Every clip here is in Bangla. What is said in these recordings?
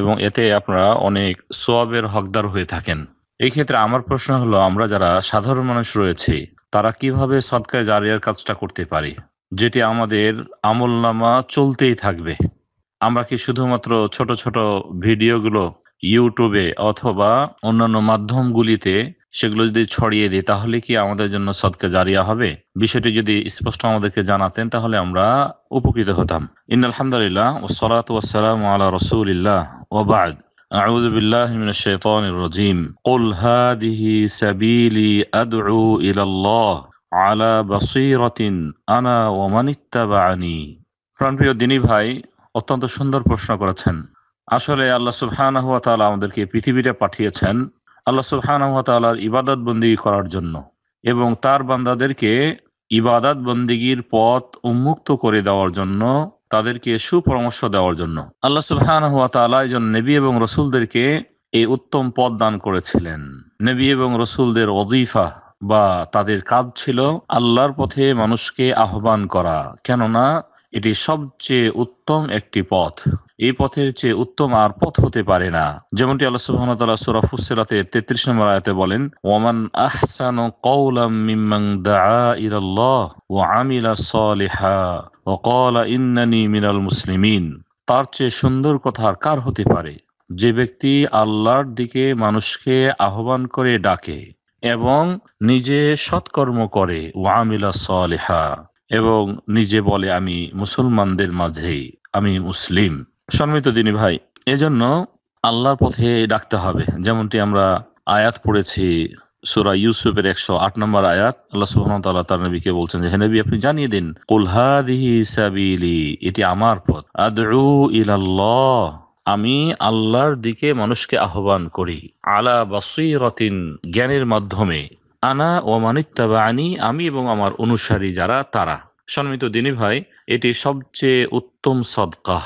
এবং এতে আপনারা অনেক সোয়াবের হকদার হয়ে থাকেন এই ক্ষেত্রে আমার প্রশ্ন হলো আমরা যারা সাধারণ মানুষ রয়েছে তারা কিভাবে সৎকায় জারিয়ার কাজটা করতে পারি যেটি আমাদের আমল নামা চলতেই থাকবে আমরা কি শুধুমাত্র ছোট ছোট ভিডিওগুলো ইউটিউবে অথবা অন্যান্য মাধ্যমগুলিতে সেগুলো যদি ছড়িয়ে দিই তাহলে কি আমাদের জন্য সদকে জারিয়া হবে বিষয়টি যদি স্পষ্ট আমাদেরকে জানাতেন তাহলে আমরা উপকৃত হতাম ইন আলহামদুলিল্লাহ ওসলাত ওসালাম আলা রসুলিল্লাহ ওবাদ أعوذ بالله من الشيطان الرجيم قل هذه سبيلي أدعو إلى الله على بصيرة أنا ومن اتبعني প্রিয় দিনী ভাই অত্যন্ত সুন্দর প্রশ্ন করেছেন আসলে আল্লাহ সুবহানাহু ওয়া তাআলা আমাদেরকে পৃথিবীতে পাঠিয়েছেন আল্লাহ সুহানতালার ইবাদত বন্দিগি করার জন্য এবং তার বান্দাদেরকে ইবাদত বন্দিগির পথ উন্মুক্ত করে দেওয়ার জন্য তাদেরকে সুপরামর্শ দেওয়ার জন্য আল্লাহ সুবহান একজন নেবী এবং রসুলদেরকে এই উত্তম পদ দান করেছিলেন নেবী এবং রসুলদের অদিফা বা তাদের কাজ ছিল আল্লাহর পথে মানুষকে আহ্বান করা কেননা এটি সবচেয়ে উত্তম একটি পথ এই পথের চেয়ে উত্তম আর পথ হতে পারে না যেমনটি আল্লাহ সুবহানাহু তাআলা সূরা ফুসসিলাতে 33 নম্বর আয়াতে বলেন ওয়ামান আহসানু মিম্মান দাআ ওয়া আমিলা সালিহা ওয়া ক্বালা ইন্নানি মিনাল মুসলিমিন তার চেয়ে সুন্দর কথা আর কার হতে পারে যে ব্যক্তি আল্লাহর দিকে মানুষকে আহ্বান করে ডাকে এবং নিজে সৎকর্ম করে ওয়ামিলা সলেহা এবং নিজে বলে আমি মুসলমানদের মাঝেই আমি মুসলিম সম্মিত দিনী ভাই এজন্য আল্লাহর পথে ডাকতে হবে যেমনটি আমরা আয়াত পড়েছি সুরা ইউসুফের একশো আট নম্বর আয়াত আল্লাহ সুহান তাল্লাহ তার নবীকে বলছেন যে হে নবী আপনি জানিয়ে দিন কুলহাদিহি এটি আমার পথ আদরু ইলাল্লাহ আমি আল্লাহর দিকে মানুষকে আহ্বান করি আলা বাসিরতিন জ্ঞানের মাধ্যমে আনা ও মানিত্তাবানি আমি এবং আমার অনুসারী যারা তারা সম্মিত দিনী ভাই এটি সবচেয়ে উত্তম সদকাহ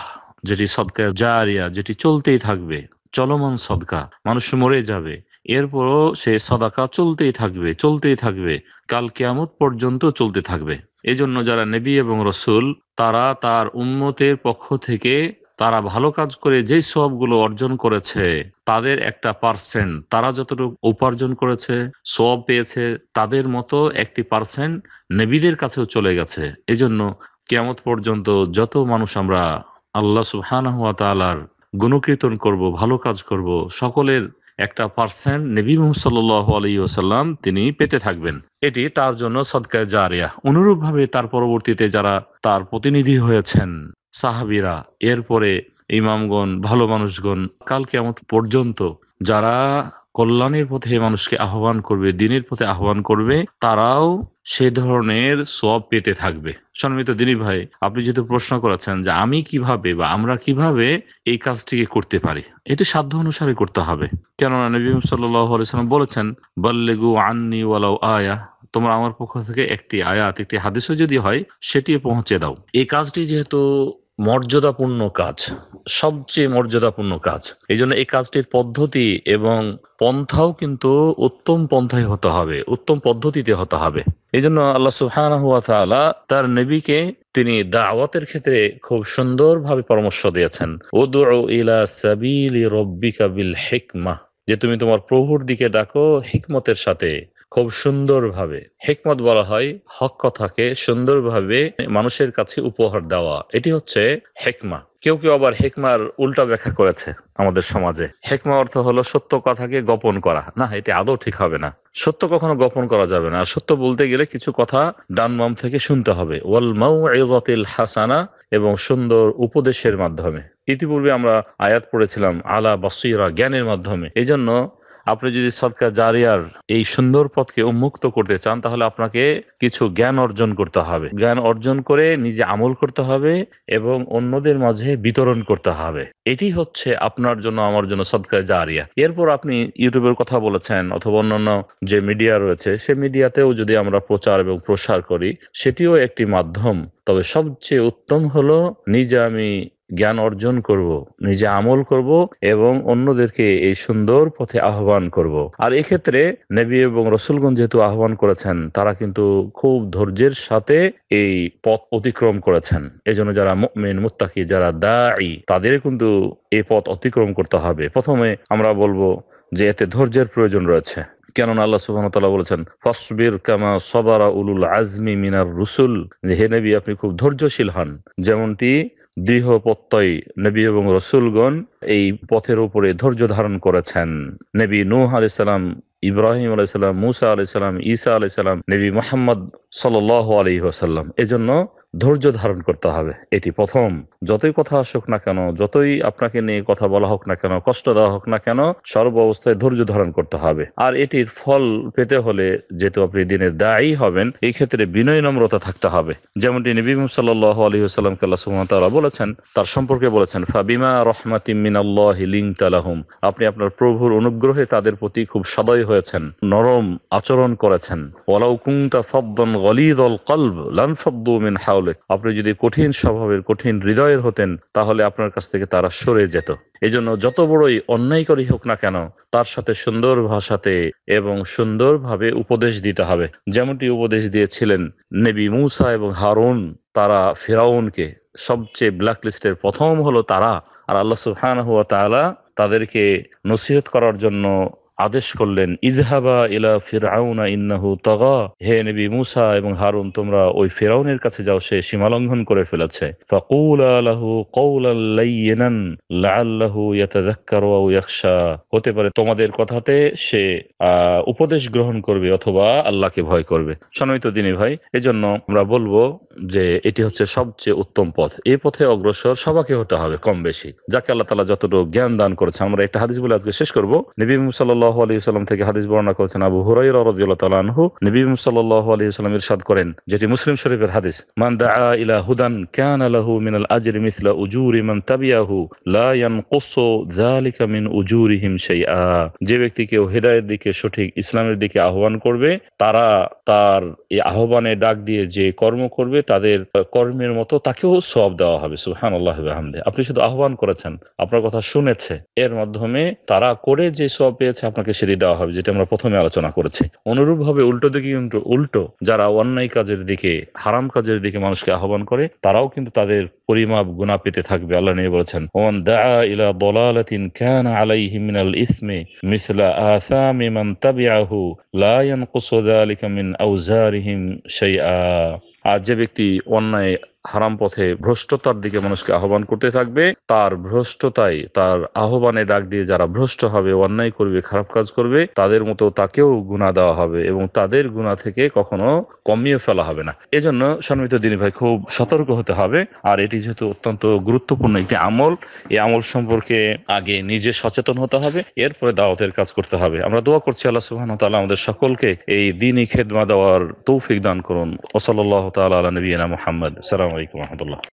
যেটি সদকা জারিয়া যেটি চলতেই থাকবে চলমান সদকা মানুষ মরে যাবে এরপরও সে সদাকা চলতেই থাকবে চলতেই থাকবে কাল কেয়ামত পর্যন্ত চলতে থাকবে এই জন্য যারা নেবি এবং রসুল তারা তার উন্মতের পক্ষ থেকে তারা ভালো কাজ করে যে সবগুলো অর্জন করেছে তাদের একটা পার্সেন্ট তারা যতটুকু উপার্জন করেছে সব পেয়েছে তাদের মতো একটি পার্সেন্ট নেবিদের কাছেও চলে গেছে এজন্য কেয়ামত পর্যন্ত যত মানুষ আমরা আল্লাহ সুবহানাহুয়া তালার গুণকীর্তন করব ভালো কাজ করব সকলের একটা পার্সেন্ট নবী মোহাম্মদ আলী ওসাল্লাম তিনি পেতে থাকবেন এটি তার জন্য সদকায় জারিয়া অনুরূপভাবে তার পরবর্তীতে যারা তার প্রতিনিধি হয়েছেন সাহাবিরা এরপরে ইমামগণ ভালো মানুষগণ কাল কেমন পর্যন্ত যারা কল্যাণের পথে মানুষকে আহ্বান করবে দিনের পথে আহ্বান করবে তারাও সে ধরনের সব পেতে থাকবে সম্মিত দিলীপ ভাই আপনি যেহেতু প্রশ্ন করেছেন যে আমি কিভাবে বা আমরা কিভাবে এই কাজটিকে করতে পারি এটি সাধ্য অনুসারে করতে হবে কেননা নবীম সাল্লাহ বলেছেন বল্লেগু আন্নি ওয়ালাউ আয়া তোমরা আমার পক্ষ থেকে একটি আয়াত একটি হাদিসও যদি হয় সেটি পৌঁছে দাও এই কাজটি যেহেতু মর্যাদাপূর্ণ কাজ সবচেয়ে মর্যাদাপূর্ণ কাজ এই জন্য এই কাজটির পদ্ধতি এবং পন্থাও কিন্তু উত্তম পন্থায় হতে হবে উত্তম পদ্ধতিতে হতে হবে এই জন্য আল্লাহ সুহান তার নবীকে তিনি দাওয়াতের ক্ষেত্রে খুব সুন্দরভাবে পরামর্শ দিয়েছেন ওদু বিল হেকমা যে তুমি তোমার প্রভুর দিকে ডাকো হিকমতের সাথে খুব সুন্দরভাবে হেকমত বলা হয় হক কথাকে সুন্দরভাবে মানুষের কাছে উপহার দেওয়া এটি হচ্ছে হেকমা কেউ কেউ আবার হেকমার উল্টা ব্যাখ্যা করেছে আমাদের সমাজে হেকমা অর্থ হলো সত্য কথাকে গোপন করা না এটি আদৌ ঠিক হবে না সত্য কখনো গোপন করা যাবে না সত্য বলতে গেলে কিছু কথা ডান মাম থেকে শুনতে হবে ওয়াল মাউ এজাতিল হাসানা এবং সুন্দর উপদেশের মাধ্যমে ইতিপূর্বে আমরা আয়াত পড়েছিলাম আলা বসিরা জ্ঞানের মাধ্যমে এই জন্য আপনি যদি সদকা জারিয়ার এই সুন্দর পথকে উন্মুক্ত করতে চান তাহলে আপনাকে কিছু জ্ঞান অর্জন করতে হবে জ্ঞান অর্জন করে নিজে আমল করতে হবে এবং অন্যদের মাঝে বিতরণ করতে হবে এটি হচ্ছে আপনার জন্য আমার জন্য সদকা জারিয়া এরপর আপনি ইউটিউবের কথা বলেছেন অথবা অন্যান্য যে মিডিয়া রয়েছে সে মিডিয়াতেও যদি আমরা প্রচার এবং প্রসার করি সেটিও একটি মাধ্যম তবে সবচেয়ে উত্তম হলো নিজে আমি জ্ঞান অর্জন করব নিজে আমল করব এবং অন্যদেরকে এই সুন্দর পথে আহ্বান করব আর এক্ষেত্রে নেবী এবং রসুলগঞ্জ যেহেতু আহ্বান করেছেন তারা কিন্তু খুব ধৈর্যের সাথে এই পথ অতিক্রম করেছেন এজন্য যারা মেন মুত্তাকি যারা দায়ী তাদের কিন্তু এই পথ অতিক্রম করতে হবে প্রথমে আমরা বলবো যে এতে ধৈর্যের প্রয়োজন রয়েছে কেননা আল্লাহ সুবাহ তালা বলেছেন ফসবির কামা সবারা উলুল আজমি মিনার রুসুল হে নবী আপনি খুব ধৈর্যশীল হন যেমনটি দৃহ প্রত্যয় নবী এবং রসুলগণ এই পথের উপরে ধৈর্য ধারণ করেছেন নবী নূহ আলাইসাল্লাম ইব্রাহিম আলাইসাল্লাম মুসা আলাইসাল্লাম ঈসা আলাইসাল্লাম নবী মোহাম্মদ সাল আলী ওসাল্লাম এজন্য ধৈর্য ধারণ করতে হবে এটি প্রথম যতই কথা আসুক না কেন যতই আপনাকে নিয়ে কথা বলা হোক না কেন কষ্ট দেওয়া হোক না কেন সর্ব অবস্থায় ধৈর্য ধারণ করতে হবে আর এটির ফল পেতে হলে যেহেতু আপনি দিনের দায়ী হবেন এই ক্ষেত্রে বিনয় নম্রতা থাকতে হবে যেমনটি নবীম সাল্লাহ আলী সাল্লাম আল্লাহ সুমতারা বলেছেন তার সম্পর্কে বলেছেন ফাবিমা রহমাতি মিনাল্লাহ লিং তালাহুম আপনি আপনার প্রভুর অনুগ্রহে তাদের প্রতি খুব সদয় হয়েছেন নরম আচরণ করেছেন ওয়ালাউ কুংতা ফদ্দন গলিদ অল কল্ব লান ফদ্দু মিন হাউল তাহলে আপনি যদি কঠিন স্বভাবের কঠিন হৃদয়ের হতেন তাহলে আপনার কাছ থেকে তারা সরে যেত এজন্য যত বড়ই অন্যায়কারী হোক না কেন তার সাথে সুন্দর ভাষাতে এবং সুন্দরভাবে উপদেশ দিতে হবে যেমনটি উপদেশ দিয়েছিলেন নেবী মূসা এবং হারুন তারা ফেরাউনকে সবচেয়ে ব্ল্যাকলিস্টের প্রথম হলো তারা আর আল্লাহ সুহান হুয়া তালা তাদেরকে নসিহত করার জন্য আদেশ করলেন ইজহাবা ইলা ফিরাউনা ইন্নাহু তাগা হে নবী মুসা এবং হারুন তোমরা ওই ফেরাউনের কাছে যাও সে সীমা লঙ্ঘন করে ফেলেছে ফাকুলা লাহু কওলান লাইয়িনান লাআল্লাহু হতে পারে তোমাদের কথাতে সে উপদেশ গ্রহণ করবে অথবা আল্লাহকে ভয় করবে সম্মানিত দিনে ভাই এজন্য আমরা বলবো যে এটি হচ্ছে সবচেয়ে উত্তম পথ এই পথে অগ্রসর সবাকে হতে হবে কম বেশি যাকে আল্লাহ তালা যতটুকু জ্ঞান দান করেছে আমরা একটা হাদিস বলে আজকে শেষ করবো নবীম সাল্লাহ আলী সাল্লাম থেকে হাদিস বর্ণনা করেছেন আবু হুরাই রাহু নবীম সাল্লাহ আলী সাল্লাম ইরশাদ করেন যেটি মুসলিম শরীফের হাদিস মান দা ইলা হুদান আলাহু মিসলা উজুরি মান তাবিয়াহু লা মিন যে ব্যক্তি কেউ হেদায়ের দিকে সঠিক ইসলামের দিকে আহ্বান করবে তারা তার এই আহ্বানে ডাক দিয়ে যে কর্ম করবে তাদের কর্মের মতো তাকেও সব দেওয়া হবে সুহান আল্লাহ আহমদে আপনি শুধু আহ্বান করেছেন আপনার কথা শুনেছে এর মাধ্যমে তারা করে যে সব পেয়েছে আপনাকে সেটি দেওয়া হবে যেটা আমরা প্রথমে আলোচনা করেছি অনুরূপ ভাবে উল্টো দিকে কিন্তু উল্টো যারা অন্যায় কাজের দিকে হারাম কাজের দিকে মানুষকে আহ্বান করে তারাও কিন্তু তাদের পরিমাপ গুণা পেতে থাকবে আল্লাহ নিয়ে বলেছেন ওমান দা ইলা দলালাতিন কান আলাইহি মিনাল ইসমে মিসলা আসামি মান তাবিআহু লা ইয়ানকুসু যালিকা মিন আউজারিহিম শাইআ আর যে ব্যক্তি অন্যায় হারাম পথে ভ্রষ্টতার দিকে মানুষকে আহ্বান করতে থাকবে তার ভ্রষ্টতাই তার আহ্বানে ডাক দিয়ে যারা ভ্রষ্ট হবে অন্যায় করবে খারাপ কাজ করবে তাদের মতো তাকেও গুণা দেওয়া হবে এবং তাদের গুণা থেকে কখনো কমিয়ে ফেলা হবে না এজন্য সম্মিত দিনী ভাই খুব সতর্ক হতে হবে আর এটি যেহেতু অত্যন্ত গুরুত্বপূর্ণ একটি আমল এই আমল সম্পর্কে আগে নিজে সচেতন হতে হবে এরপরে দাওয়াতের কাজ করতে হবে আমরা দোয়া করছি আল্লাহ সুহান তালা আমাদের সকলকে এই দিনই খেদমা দেওয়ার তৌফিক দান করুন ওসল্লাহ তালা আলা নবীনা মোহাম্মদ সালাম عليكم ورحمه الله